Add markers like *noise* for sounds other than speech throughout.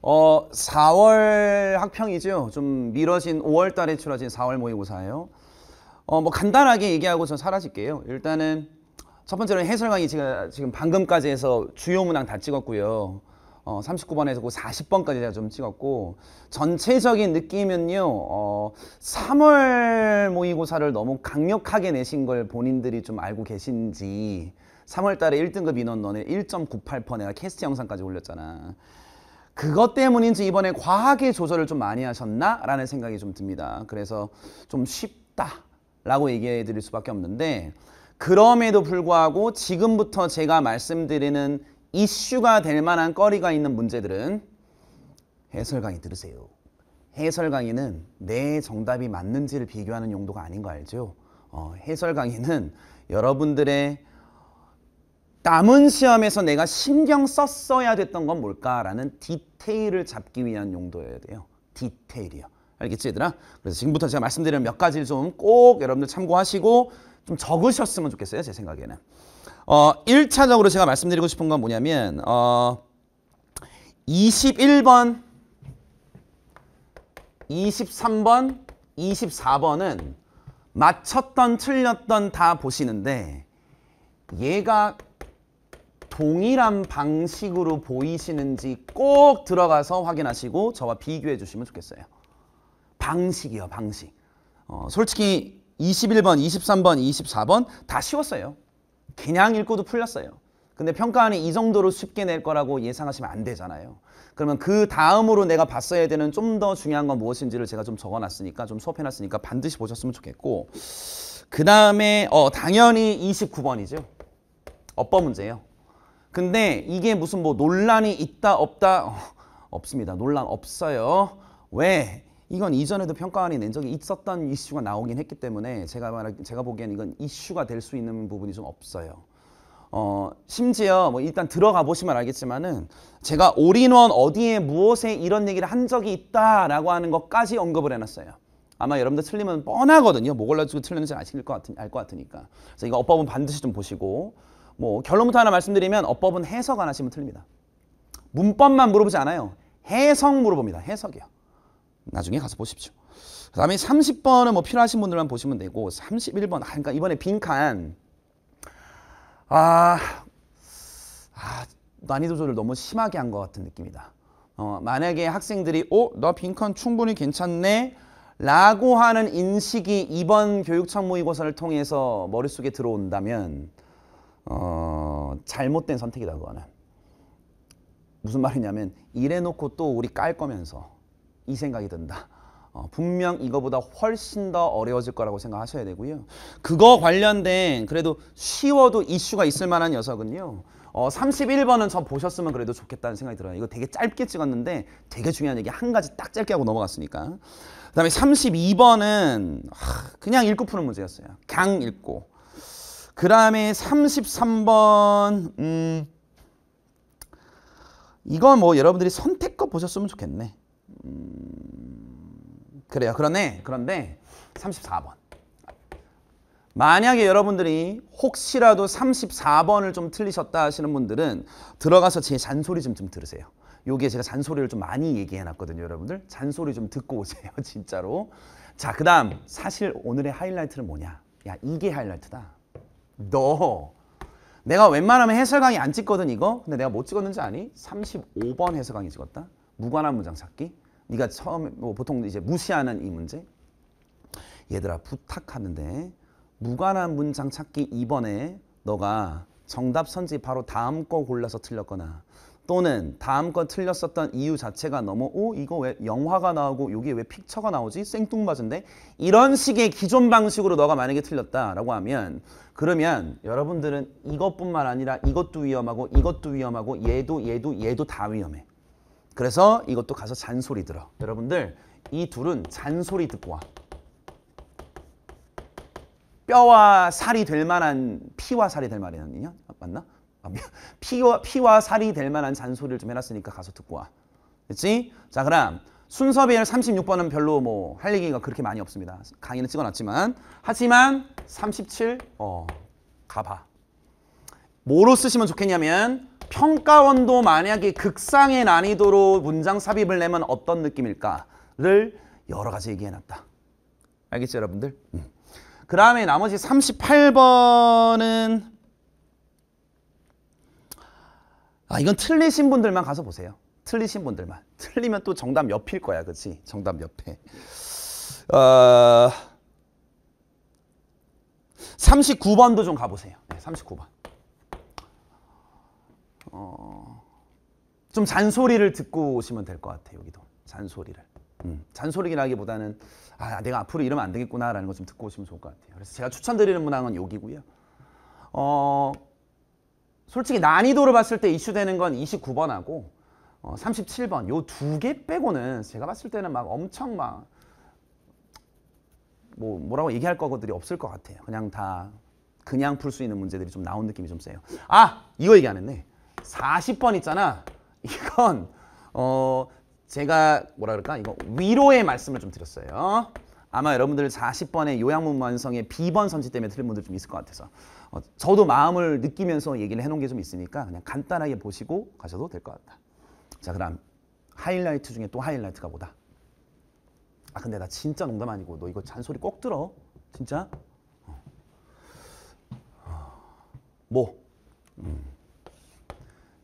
어, 4월 학평이죠. 좀 미뤄진 5월 달에 치러진 4월 모의고사예요. 어, 뭐 간단하게 얘기하고 전 사라질게요. 일단은 첫 번째로 해설 강의 제가 지금 방금까지 해서 주요 문항 다 찍었고요. 어, 39번에서 그 40번까지 제가 좀 찍었고 전체적인 느낌은요. 어, 3월 모의고사를 너무 강력하게 내신 걸 본인들이 좀 알고 계신지 3월 달에 1등급 인원 너네 1.98% 내가 캐스트 영상까지 올렸잖아. 그것 때문인지 이번에 과하게 조절을 좀 많이 하셨나? 라는 생각이 좀 듭니다. 그래서 좀 쉽다 라고 얘기해 드릴 수밖에 없는데 그럼에도 불구하고 지금부터 제가 말씀드리는 이슈가 될 만한 거리가 있는 문제들은 해설 강의 들으세요. 해설 강의는 내 정답이 맞는지를 비교하는 용도가 아닌 거 알죠? 어, 해설 강의는 여러분들의 남은 시험에서 내가 신경 썼어야 됐던 건 뭘까라는 디테일을 잡기 위한 용도여야 돼요. 디테일이요. 알겠지 얘들아? 그래서 지금부터 제가 말씀드리는 몇 가지를 좀꼭 여러분들 참고하시고 좀 적으셨으면 좋겠어요. 제 생각에는. 어, 1차적으로 제가 말씀드리고 싶은 건 뭐냐면 어, 21번, 23번, 24번은 맞췄던 틀렸던 다 보시는데 얘가 동일한 방식으로 보이시는지 꼭 들어가서 확인하시고 저와 비교해 주시면 좋겠어요. 방식이요, 방식. 어, 솔직히 21번, 23번, 24번 다 쉬웠어요. 그냥 읽고도 풀렸어요. 근데 평가안이 이 정도로 쉽게 낼 거라고 예상하시면 안 되잖아요. 그러면 그 다음으로 내가 봤어야 되는 좀 더 중요한 건 무엇인지를 제가 좀 적어놨으니까 좀 수업해놨으니까 반드시 보셨으면 좋겠고 그 다음에 어, 당연히 29번이죠. 어법 문제예요. 근데 이게 무슨 뭐 논란이 있다 없다 어, *laughs* 없습니다. 논란 없어요. 왜? 이건 이전에도 평가안이 낸 적이 있었던 이슈가 나오긴 했기 때문에 제가 말 제가 보기엔 이건 이슈가 될 수 있는 부분이 좀 없어요. 어, 심지어 뭐 일단 들어가 보시면 알겠지만은 제가 올인원 어디에 무엇에 이런 얘기를 한 적이 있다라고 하는 것까지 언급을 해놨어요. 아마 여러분들 틀리면 뻔하거든요. 뭐 골라주고 틀렸는지 아실 것 같은 알것 같으니까. 그래서 이거 어법은 반드시 좀 보시고 뭐 결론부터 하나 말씀드리면 어법은 해석 안 하시면 틀립니다. 문법만 물어보지 않아요. 해석 물어봅니다. 해석이요. 나중에 가서 보십시오. 그 다음에 30번은 뭐 필요하신 분들만 보시면 되고 31번 아, 그러니까 이번에 빈칸 아, 아 난이도 조절 너무 심하게 한 것 같은 느낌이다. 어, 만약에 학생들이 어? 너 빈칸 충분히 괜찮네 라고 하는 인식이 이번 교육청 모의고사를 통해서 머릿속에 들어온다면 어, 잘못된 선택이다 그거는. 무슨 말이냐면 이래놓고 또 우리 깔 거면서 이 생각이 든다. 어, 분명 이거보다 훨씬 더 어려워질 거라고 생각하셔야 되고요. 그거 관련된 그래도 쉬워도 이슈가 있을 만한 녀석은요. 어, 31번은 저 보셨으면 그래도 좋겠다는 생각이 들어요. 이거 되게 짧게 찍었는데 되게 중요한 얘기 한 가지 딱 짧게 하고 넘어갔으니까. 그 다음에 32번은 하, 그냥 읽고 푸는 문제였어요. 강 읽고. 그 다음에 33번 음, 이건 뭐 여러분들이 선택껏 보셨으면 좋겠네 음, 그래요 그러네 그런데 34번 만약에 여러분들이 혹시라도 34번을 좀 틀리셨다 하시는 분들은 들어가서 제 잔소리 좀, 좀 들으세요 여게 제가 잔소리를 좀 많이 얘기해놨거든요 여러분들 잔소리 좀 듣고 오세요 *laughs* 진짜로 자그 다음 사실 오늘의 하이라이트는 뭐냐 야 이게 하이라이트다 너 내가 웬만하면 해설강의 안 찍거든 이거 근데 내가 못 찍었는지 아니? 35번 해설강의 찍었다 무관한 문장 찾기 네가 처음 뭐 보통 이제 무시하는 이 문제 얘들아 부탁하는데 무관한 문장 찾기 2번에 너가 정답 선지 바로 다음 거 골라서 틀렸거나 또는 다음 건 틀렸었던 이유 자체가 너무 오 이거 왜 영화가 나오고 여기에 왜 픽처가 나오지 생뚱맞은데 이런 식의 기존 방식으로 너가 만약에 틀렸다라고 하면 그러면 여러분들은 이것뿐만 아니라 이것도 위험하고 이것도 위험하고 얘도 얘도 얘도 다 위험해 그래서 이것도 가서 잔소리 들어 여러분들 이 둘은 잔소리 듣고 와 뼈와 살이 될 만한 피와 살이 될 말이거든요 맞나? 아, 뭐, 피와, 피와 살이 될 만한 잔소리를 좀 해놨으니까 가서 듣고 와. 됐지? 자, 그럼 순서별 36번은 별로 뭐 할 얘기가 그렇게 많이 없습니다. 강의는 찍어놨지만. 하지만 37, 어, 가봐. 뭐로 쓰시면 좋겠냐면 평가원도 만약에 극상의 난이도로 문장 삽입을 내면 어떤 느낌일까를 여러 가지 얘기해놨다. 알겠죠, 여러분들? 음. 그 다음에 나머지 38번은 아, 이건 틀리신 분들만 가서 보세요. 틀리신 분들만. 틀리면 또 정답 옆일 거야, 그렇지? 정답 옆에. 어... 아, 39번도 좀 가보세요. 네, 39번. 어... 좀 잔소리를 듣고 오시면 될 것 같아요, 여기도. 잔소리를. 음, 잔소리라기보다는 아, 내가 앞으로 이러면 안 되겠구나라는 걸좀 듣고 오시면 좋을 것 같아요. 그래서 제가 추천드리는 문항은 여기고요. 어, 솔직히 난이도를 봤을 때 이슈되는 건 29번하고 어, 37번 요 두 개 빼고는 제가 봤을 때는 막 엄청 막 뭐 뭐라고 얘기할 거들이 없을 것 같아요. 그냥 다 그냥 풀 수 있는 문제들이 좀 나온 느낌이 좀 세요. 아 이거 얘기 안 했네. 40번 있잖아. *laughs* 이건 어 제가 뭐라 그럴까 이거 위로의 말씀을 좀 드렸어요. 아마 여러분들 40번의 요양문 완성의 B번 선지 때문에 틀린 분들 좀 있을 것 같아서 어, 저도 마음을 느끼면서 얘기를 해놓은 게 좀 있으니까 그냥 간단하게 보시고 가셔도 될 것 같다. 자그럼 하이라이트 중에 또 하이라이트가 뭐다? 아 근데 나 진짜 농담 아니고 너 이거 잔소리 꼭 들어 진짜? 어. 어. 뭐? 음.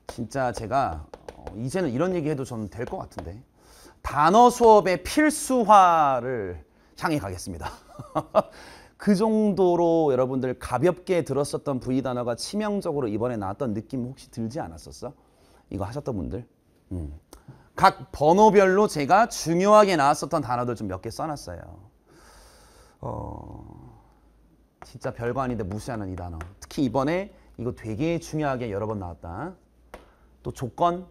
진짜 제가 어, 이제는 이런 얘기해도 저는 될 것 같은데 단어 수업의 필수화를 향해 가겠습니다. *laughs* 그 정도로 여러분들 가볍게 들었었던 부위 단어가 치명적으로 이번에 나왔던 느낌 혹시 들지 않았었어? 이거 하셨던 분들? 음. 각 번호별로 제가 중요하게 나왔었던 단어들 좀 몇 개 써놨어요. 어... 진짜 별거 아닌데 무시하는 이 단어. 특히 이번에 이거 되게 중요하게 여러 번 나왔다. 또 조건,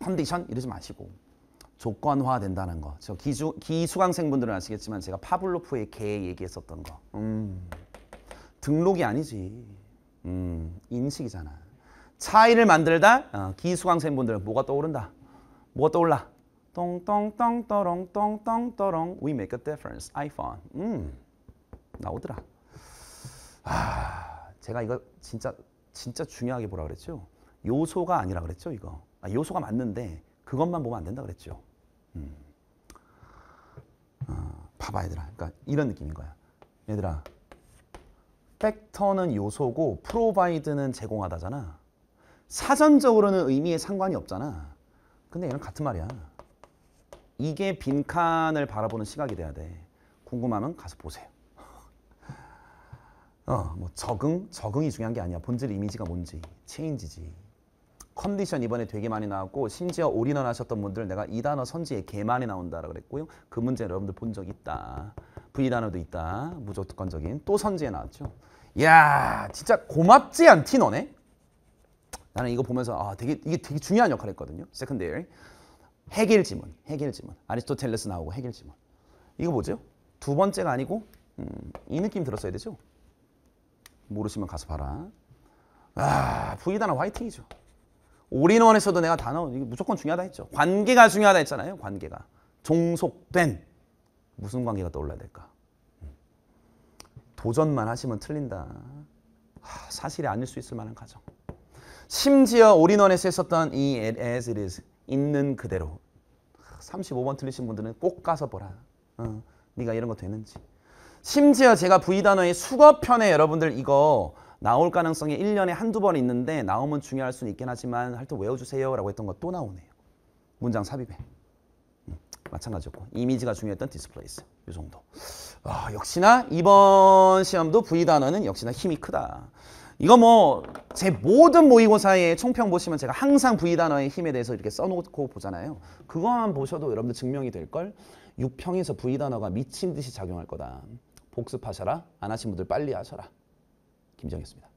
컨디션 이러지 마시고 조건화된다는 거. 저 기수, 기수강생분들은 아시겠지만 제가 파블로프의 개 얘기했었던 거. 음, 등록이 아니지. 음, 인식이잖아. 차이를 만들다 어, 기수강생분들은 뭐가 떠오른다. 뭐가 떠올라? 똥똥똥 떠롱 똥똥 떠롱 We make a difference. iPhone. 음, 나오더라. 아, 제가 이거 진짜 진짜 중요하게 보라 그랬죠. 요소가 아니라 그랬죠. 이거 아, 요소가 맞는데 그것만 보면 안 된다 그랬죠. 음. 어, 봐봐 얘들아. 그러니까 이런 느낌인 거야. 얘들아. 팩터는 요소고 프로바이드는 제공하다잖아. 사전적으로는 의미에 상관이 없잖아. 근데 얘는 같은 말이야. 이게 빈칸을 바라보는 시각이 돼야 돼. 궁금하면 가서 보세요. *laughs* 어, 뭐 적응? 적응이 중요한 게 아니야. 본질 이미지가 뭔지, 체인지지. 컨디션 이번에 되게 많이 나왔고 심지어 올인원 하셨던 분들 내가 이 단어 선지에 개 많이 나온다라고 그랬고요. 그 문제 여러분들 본 적 있다. V 단어도 있다. 무조건적인 또 선지에 나왔죠. 야 진짜 고맙지 않티 너네? 나는 이거 보면서 아 되게 이게 되게 중요한 역할을 했거든요. 세컨데이 해결 지문, 해결 지문. 아리스토텔레스 나오고 해결 지문. 이거 뭐죠? 두 번째가 아니고 음, 이 느낌 들었어야 되죠? 모르시면 가서 봐라. 아, 부이다나 화이팅이죠. 올인원에서도 내가 다 단어 이게 무조건 중요하다 했죠. 관계가 중요하다 했잖아요. 관계가. 종속된 무슨 관계가 떠올라야 될까? 도전만 하시면 틀린다. 하, 사실이 아닐 수 있을 만한 가정. 심지어 올인원에서 했었던 이 as it is 있는 그대로 35번 틀리신 분들은 꼭 가서 보라. 어, 네가 이런 거 되는지. 심지어 제가 V 단어의 수거편에 여러분들 이거 나올 가능성이 일년에 한두 번 있는데 나오면 중요할 수는 있긴 하지만 하여튼 외워주세요 라고 했던 거 또 나오네요. 문장 삽입에. 음, 마찬가지였고 이미지가 중요했던 디스플레이스 이 정도 아, 역시나 이번 시험도 V 단어는 역시나 힘이 크다 이거 뭐 제 모든 모의고사의 총평 보시면 제가 항상 V 단어의 힘에 대해서 이렇게 써놓고 보잖아요 그거만 보셔도 여러분들 증명이 될걸 6평에서 V 단어가 미친 듯이 작용할 거다 복습하셔라 안 하신 분들 빨리 하셔라 김정희였습니다.